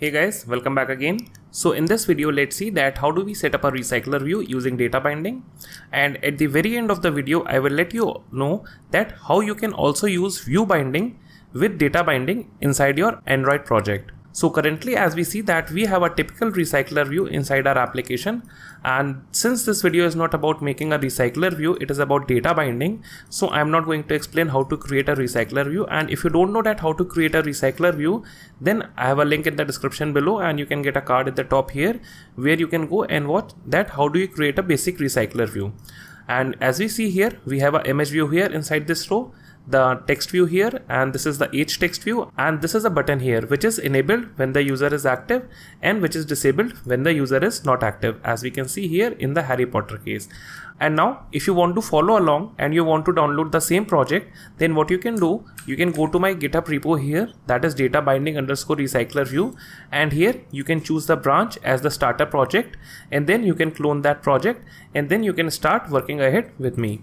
Hey guys, welcome back again. So in this video, let's see that how do we set up a recycler view using data binding. And at the very end of the video, I will let you know that how you can also use view binding with data binding inside your Android project. So currently as we see that we have a typical recycler view inside our application and since this video is not about making a recycler view it is about data binding so I'm not going to explain how to create a recycler view and if you don't know that how to create a recycler view then I have a link in the description below and you can get a card at the top here where you can go and watch that how do you create a basic recycler view and as we see here we have a image view here inside this row the text view here and this is the H text view and this is a button here which is enabled when the user is active and which is disabled when the user is not active as we can see here in the Harry Potter case and now if you want to follow along and you want to download the same project then what you can do you can go to my github repo here that is data binding underscore recycler view and here you can choose the branch as the starter project and then you can clone that project and then you can start working ahead with me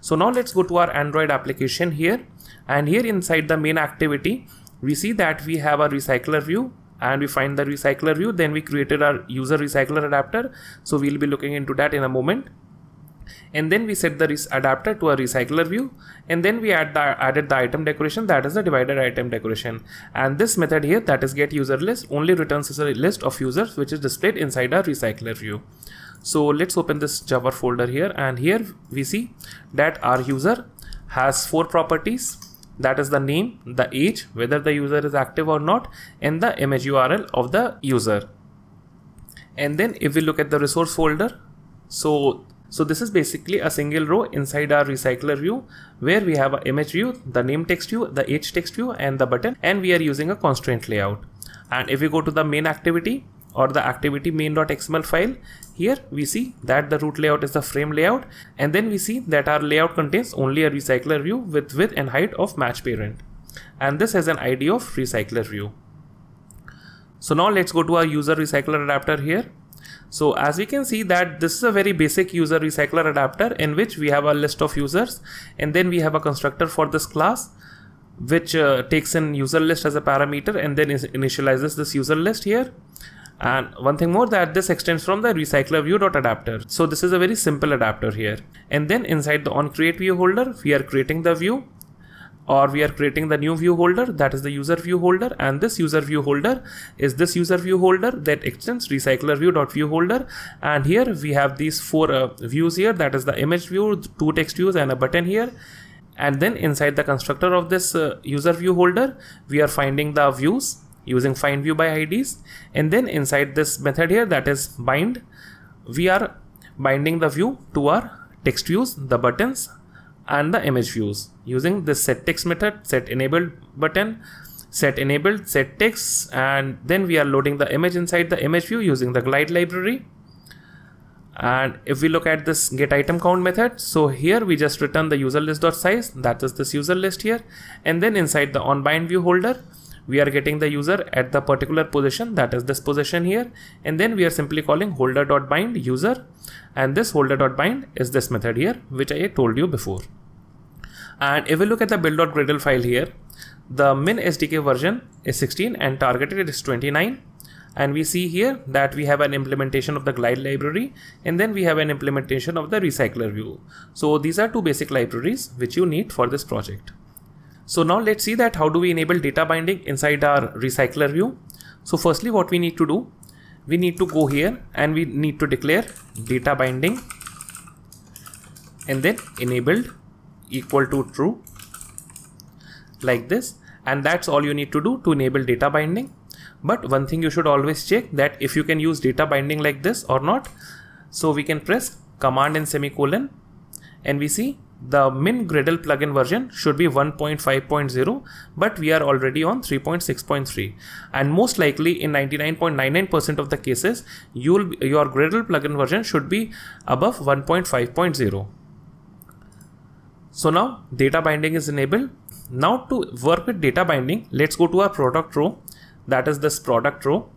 so now let's go to our android application here and here inside the main activity we see that we have a recycler view and we find the recycler view then we created our user recycler adapter so we'll be looking into that in a moment and then we set the adapter to a recycler view and then we add the added the item decoration that is the divided item decoration and this method here that is get user list only returns a list of users which is displayed inside our recycler view so let's open this java folder here and here we see that our user has four properties that is the name the age whether the user is active or not and the image url of the user and then if we look at the resource folder so so this is basically a single row inside our recycler view where we have an image view, the name text view, the age text view and the button and we are using a constraint layout. And if we go to the main activity or the activity main.xml file, here we see that the root layout is the frame layout and then we see that our layout contains only a recycler view with width and height of match parent. And this has an ID of recycler view. So now let's go to our user recycler adapter here so as we can see that this is a very basic user recycler adapter in which we have a list of users and then we have a constructor for this class which uh, takes in user list as a parameter and then initializes this user list here and one thing more that this extends from the recycler view dot adapter so this is a very simple adapter here and then inside the on create view holder we are creating the view or we are creating the new view holder that is the user view holder and this user view holder is this user view holder that extends recycler view dot view holder and here we have these four uh, views here that is the image view two text views and a button here and then inside the constructor of this uh, user view holder we are finding the views using find view by ids and then inside this method here that is bind we are binding the view to our text views the buttons and the image views using the set text method set enabled button set enabled set text and then we are loading the image inside the image view using the glide library and if we look at this get item count method so here we just return the user list dot size that is this user list here and then inside the on bind view holder we are getting the user at the particular position that is this position here and then we are simply calling holder dot bind user and this holder dot bind is this method here which i told you before and if we look at the build.gradle file here the min sdk version is 16 and targeted is 29 and we see here that we have an implementation of the glide library and then we have an implementation of the recycler view so these are two basic libraries which you need for this project so now let's see that how do we enable data binding inside our recycler view so firstly what we need to do we need to go here and we need to declare data binding and then enabled equal to true like this and that's all you need to do to enable data binding but one thing you should always check that if you can use data binding like this or not so we can press command and semicolon and we see the min gradle plugin version should be 1.5.0 but we are already on 3.6.3 and most likely in 99.99% of the cases you'll your gradle plugin version should be above 1.5.0 so now data binding is enabled. Now to work with data binding, let's go to our product row. That is this product row.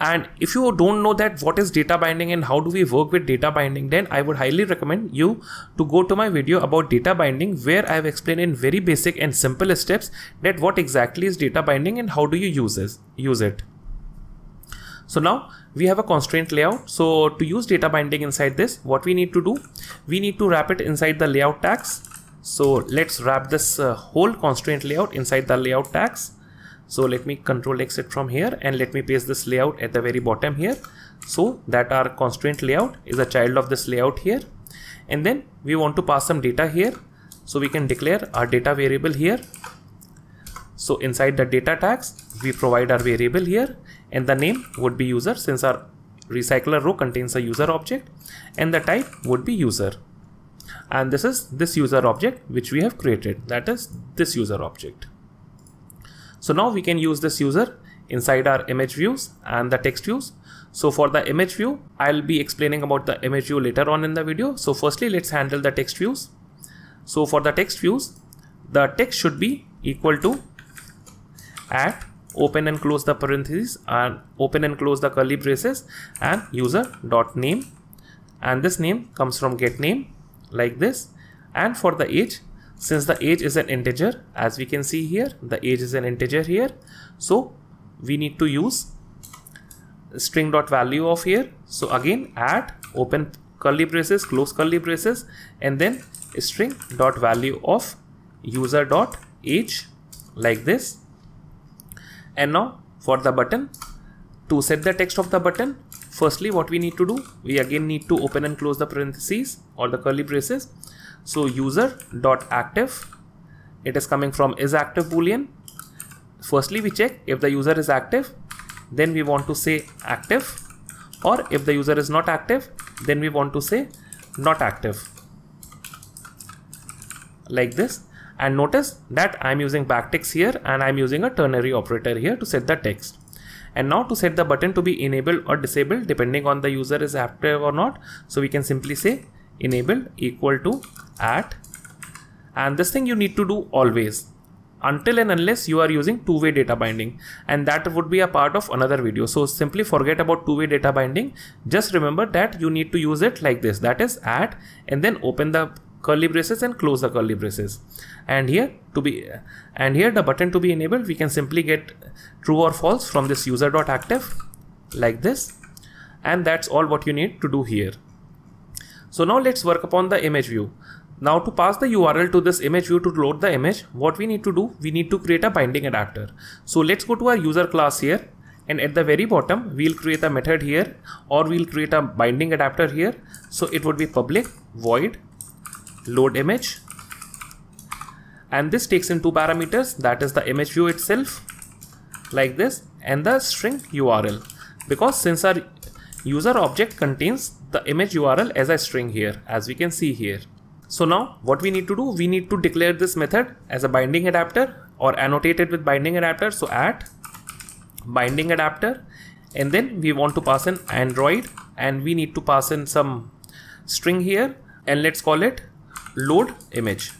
And if you don't know that what is data binding and how do we work with data binding, then I would highly recommend you to go to my video about data binding where I have explained in very basic and simple steps that what exactly is data binding and how do you use it. So now we have a constraint layout. So to use data binding inside this, what we need to do, we need to wrap it inside the layout tags so let's wrap this uh, whole constraint layout inside the layout tags so let me control exit from here and let me paste this layout at the very bottom here so that our constraint layout is a child of this layout here and then we want to pass some data here so we can declare our data variable here so inside the data tags we provide our variable here and the name would be user since our recycler row contains a user object and the type would be user and this is this user object which we have created that is this user object so now we can use this user inside our image views and the text views so for the image view i'll be explaining about the image view later on in the video so firstly let's handle the text views so for the text views the text should be equal to at open and close the parentheses and open and close the curly braces and user dot name and this name comes from get name like this and for the age since the age is an integer as we can see here the age is an integer here so we need to use string dot value of here so again add open curly braces close curly braces and then string dot value of user dot age like this and now for the button to set the text of the button Firstly, what we need to do, we again need to open and close the parentheses or the curly braces. So user dot active, it is coming from is active boolean. Firstly, we check if the user is active, then we want to say active or if the user is not active, then we want to say not active like this and notice that I'm using backticks here and I'm using a ternary operator here to set the text and now to set the button to be enabled or disabled depending on the user is active or not so we can simply say enable equal to at and this thing you need to do always until and unless you are using two-way data binding and that would be a part of another video so simply forget about two-way data binding just remember that you need to use it like this that is at and then open the curly braces and close the curly braces and here to be and here the button to be enabled we can simply get true or false from this user.active like this and that's all what you need to do here so now let's work upon the image view now to pass the URL to this image view to load the image, what we need to do, we need to create a binding adapter. So let's go to our user class here and at the very bottom, we'll create a method here or we'll create a binding adapter here. So it would be public void load image and this takes in two parameters that is the image view itself like this and the string url because since our user object contains the image url as a string here as we can see here so now what we need to do we need to declare this method as a binding adapter or annotate it with binding adapter so add binding adapter and then we want to pass in android and we need to pass in some string here and let's call it load image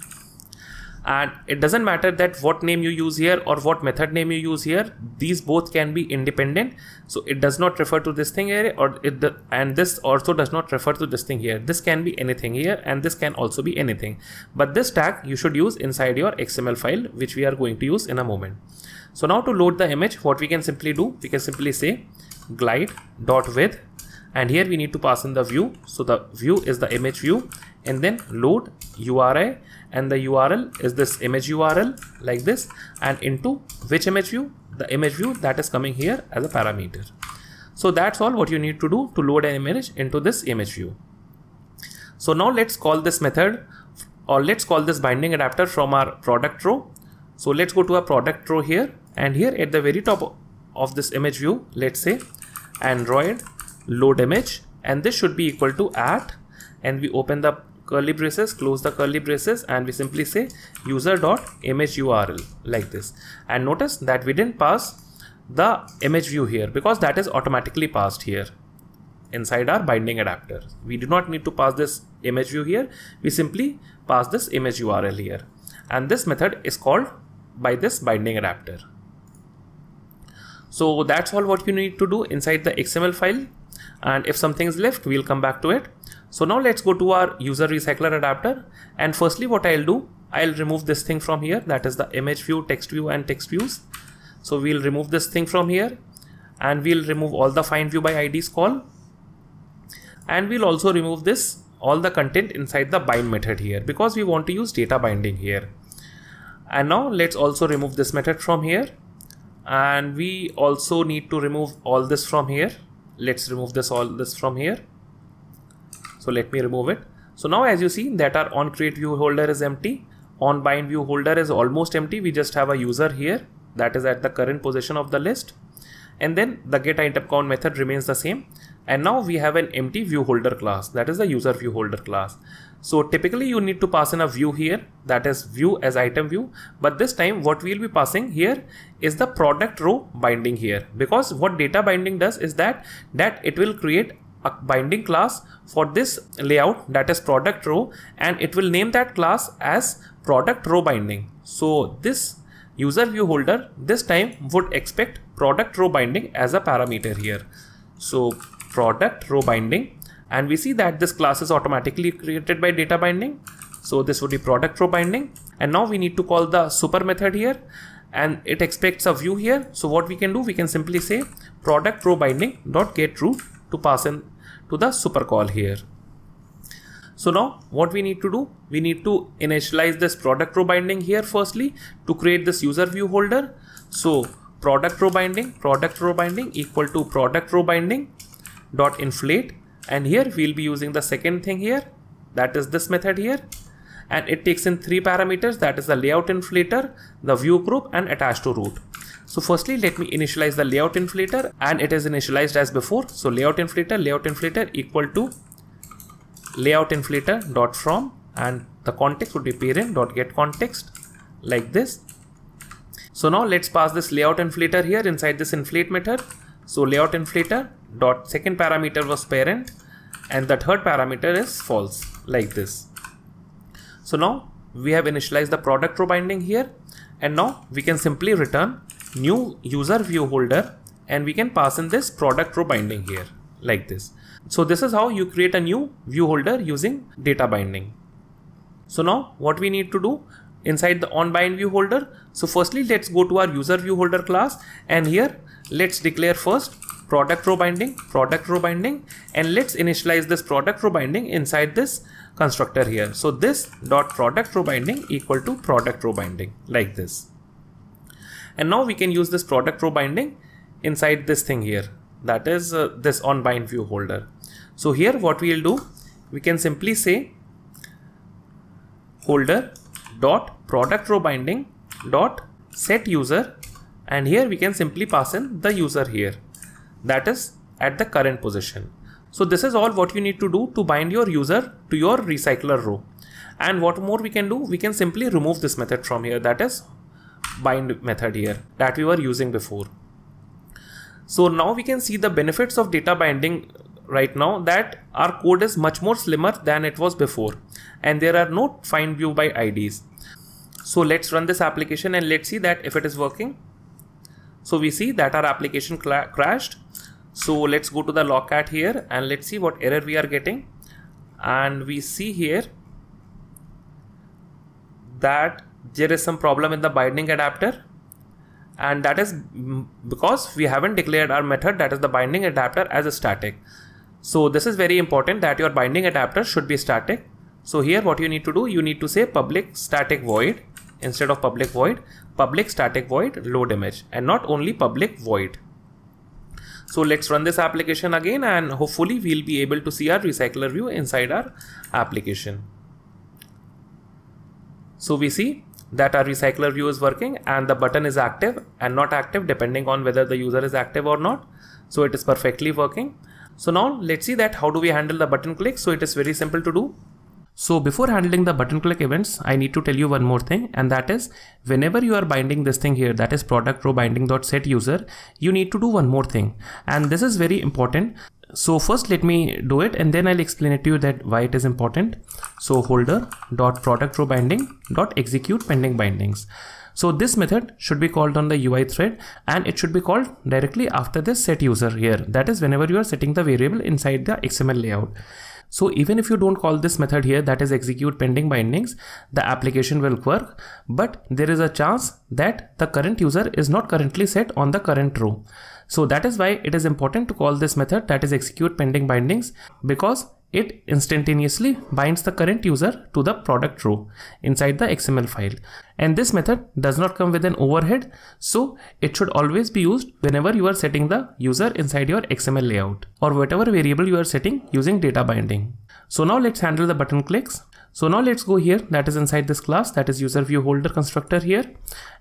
and it doesn't matter that what name you use here or what method name you use here these both can be independent so it does not refer to this thing here or it and this also does not refer to this thing here this can be anything here and this can also be anything but this tag you should use inside your xml file which we are going to use in a moment so now to load the image what we can simply do we can simply say glide dot width and here we need to pass in the view so the view is the image view and then load URI and the URL is this image URL like this and into which image view the image view that is coming here as a parameter. So that's all what you need to do to load an image into this image view. So now let's call this method or let's call this binding adapter from our product row. So let's go to our product row here and here at the very top of this image view, let's say Android load image and this should be equal to at and we open the curly braces close the curly braces and we simply say user dot image url like this and notice that we didn't pass the image view here because that is automatically passed here inside our binding adapter we do not need to pass this image view here we simply pass this image url here and this method is called by this binding adapter so that's all what you need to do inside the xml file and if something is left we'll come back to it so now let's go to our user recycler adapter and firstly what I'll do I'll remove this thing from here that is the image view text view and text views so we'll remove this thing from here and we'll remove all the find view by IDs call and we'll also remove this all the content inside the bind method here because we want to use data binding here and now let's also remove this method from here and we also need to remove all this from here let's remove this all this from here so let me remove it so now as you see that our on create view holder is empty on bind view holder is almost empty we just have a user here that is at the current position of the list and then the get item count method remains the same and now we have an empty view holder class that is the user view holder class so typically you need to pass in a view here that is view as item view but this time what we will be passing here is the product row binding here because what data binding does is that that it will create a binding class for this layout that is product row and it will name that class as product row binding. So this user view holder this time would expect product row binding as a parameter here. So product row binding and we see that this class is automatically created by data binding so this would be product row binding and now we need to call the super method here and it expects a view here so what we can do we can simply say product row binding dot get root to pass in to the super call here so now what we need to do we need to initialize this product row binding here firstly to create this user view holder so product row binding product row binding equal to product row binding dot inflate and here we'll be using the second thing here that is this method here and it takes in three parameters that is the layout inflator the view group and attached to root so firstly let me initialize the layout inflator and it is initialized as before so layout inflator layout inflator equal to layout inflator dot from and the context would be parent dot get context like this so now let's pass this layout inflator here inside this inflate method so layout inflator dot second parameter was parent and the third parameter is false like this. So now we have initialized the product row binding here and now we can simply return new user view holder and we can pass in this product row binding here like this. So this is how you create a new view holder using data binding. So now what we need to do inside the onBind view holder. So firstly, let's go to our user view holder class and here let's declare first product row binding product row binding and let's initialize this product row binding inside this constructor here so this dot product row binding equal to product row binding like this and now we can use this product row binding inside this thing here that is uh, this on bind view holder so here what we will do we can simply say holder dot product row binding dot set user and here we can simply pass in the user here that is at the current position. So this is all what you need to do to bind your user to your recycler row. And what more we can do, we can simply remove this method from here that is bind method here that we were using before. So now we can see the benefits of data binding right now that our code is much more slimmer than it was before and there are no find view by IDs. So let's run this application and let's see that if it is working. So we see that our application crashed. So let's go to the logcat here and let's see what error we are getting. And we see here that there is some problem in the binding adapter and that is because we haven't declared our method that is the binding adapter as a static. So this is very important that your binding adapter should be static. So here what you need to do, you need to say public static void instead of public void public static void load image and not only public void so let's run this application again and hopefully we'll be able to see our recycler view inside our application so we see that our recycler view is working and the button is active and not active depending on whether the user is active or not so it is perfectly working so now let's see that how do we handle the button click so it is very simple to do so before handling the button click events, I need to tell you one more thing and that is whenever you are binding this thing here that is product row binding dot set user, you need to do one more thing and this is very important. So first let me do it and then I'll explain it to you that why it is important. So holder dot product row binding dot execute pending bindings. So this method should be called on the UI thread and it should be called directly after this set user here. That is whenever you are setting the variable inside the XML layout. So even if you don't call this method here that is execute pending bindings, the application will work, but there is a chance that the current user is not currently set on the current row. So that is why it is important to call this method that is execute pending bindings because it instantaneously binds the current user to the product row inside the XML file. And this method does not come with an overhead, so it should always be used whenever you are setting the user inside your XML layout or whatever variable you are setting using data binding. So now let's handle the button clicks. So now let's go here that is inside this class that is user view holder constructor here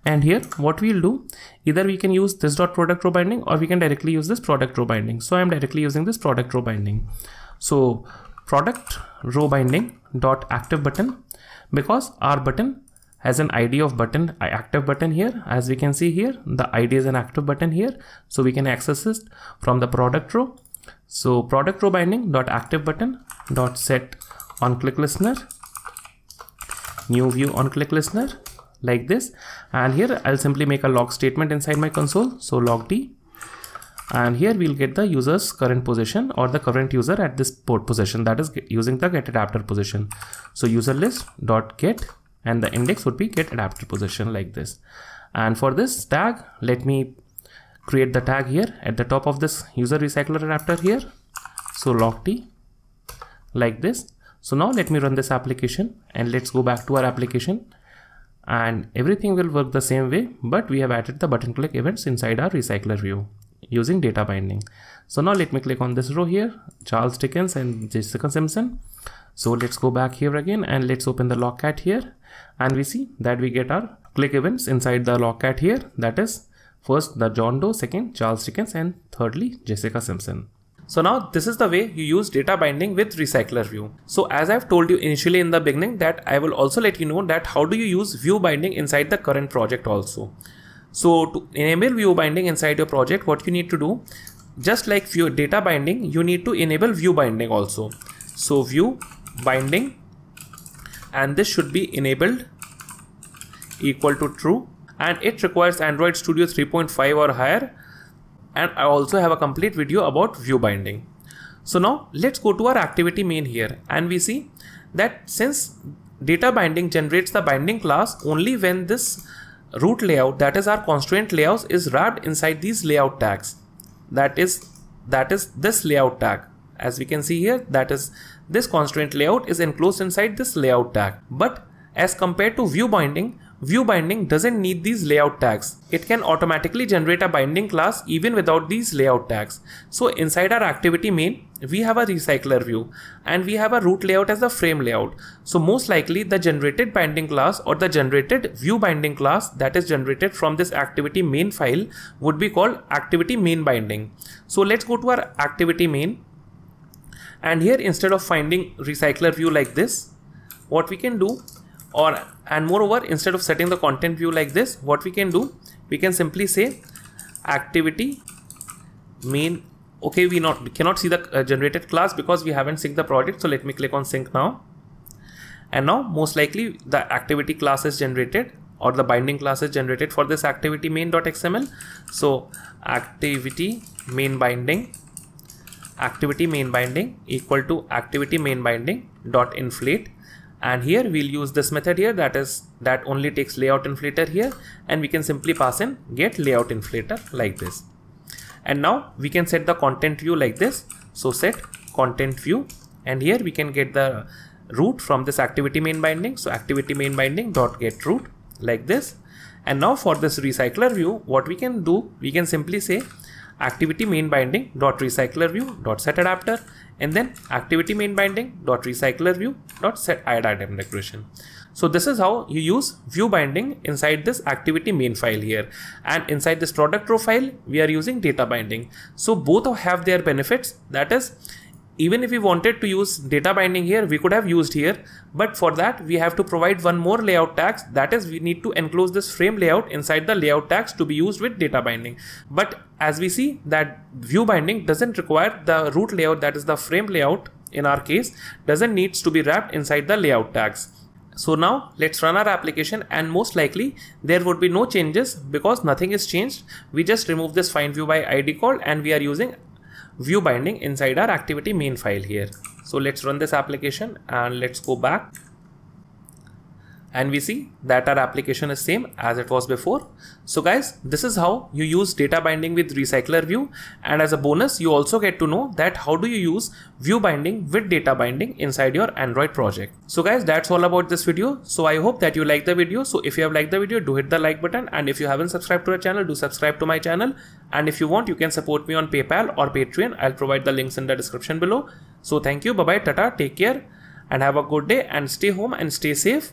and here what we'll do either we can use this dot product row binding or we can directly use this product row binding. So I'm directly using this product row binding. So product row binding dot active button because our button has an id of button active button here as we can see here the id is an active button here so we can access it from the product row so product row binding dot active button dot set on click listener new view on click listener like this and here I'll simply make a log statement inside my console so log d and here we'll get the user's current position or the current user at this port position that is using the get adapter position so user list dot get and the index would be get adapter position like this and for this tag let me create the tag here at the top of this user recycler adapter here so log t like this so now let me run this application and let's go back to our application and everything will work the same way but we have added the button click events inside our recycler view using data binding. So now let me click on this row here, Charles Dickens and Jessica Simpson. So let's go back here again and let's open the logcat here and we see that we get our click events inside the logcat here. That is first the John Doe, second Charles Dickens and thirdly Jessica Simpson. So now this is the way you use data binding with recycler view. So as I've told you initially in the beginning that I will also let you know that how do you use view binding inside the current project also. So to enable view binding inside your project, what you need to do, just like view data binding, you need to enable view binding also. So view binding and this should be enabled equal to true and it requires Android Studio 3.5 or higher and I also have a complete video about view binding. So now let's go to our activity main here and we see that since data binding generates the binding class only when this root layout that is our constraint layouts is wrapped inside these layout tags that is that is this layout tag as we can see here that is this constraint layout is enclosed inside this layout tag but as compared to view binding View binding doesn't need these layout tags. It can automatically generate a binding class even without these layout tags. So inside our activity main, we have a recycler view and we have a root layout as the frame layout. So most likely the generated binding class or the generated view binding class that is generated from this activity main file would be called activity main binding. So let's go to our activity main and here instead of finding recycler view like this, what we can do or and moreover instead of setting the content view like this what we can do we can simply say activity main okay we not we cannot see the uh, generated class because we haven't synced the project so let me click on sync now and now most likely the activity class is generated or the binding class is generated for this activity main.xml so activity main binding activity main binding equal to activity main binding dot inflate and here we'll use this method here that is that only takes layout inflator here and we can simply pass in get layout inflator like this and now we can set the content view like this so set content view and here we can get the root from this activity main binding so activity main binding dot get root like this and now for this recycler view what we can do we can simply say activity main binding dot recycler view dot set adapter and then activity main binding dot recycler view dot set add item decoration. So this is how you use view binding inside this activity main file here and inside this product profile we are using data binding. So both have their benefits that is even if we wanted to use data binding here we could have used here but for that we have to provide one more layout tags that is we need to enclose this frame layout inside the layout tags to be used with data binding but as we see that view binding doesn't require the root layout that is the frame layout in our case doesn't needs to be wrapped inside the layout tags so now let's run our application and most likely there would be no changes because nothing is changed. We just remove this find view by id call and we are using view binding inside our activity main file here. So let's run this application and let's go back and we see that our application is same as it was before. So guys, this is how you use data binding with recycler view. And as a bonus, you also get to know that how do you use view binding with data binding inside your Android project. So guys, that's all about this video. So I hope that you like the video. So if you have liked the video, do hit the like button. And if you haven't subscribed to our channel, do subscribe to my channel. And if you want, you can support me on PayPal or Patreon. I'll provide the links in the description below. So thank you. Bye bye. Tata. Take care and have a good day and stay home and stay safe.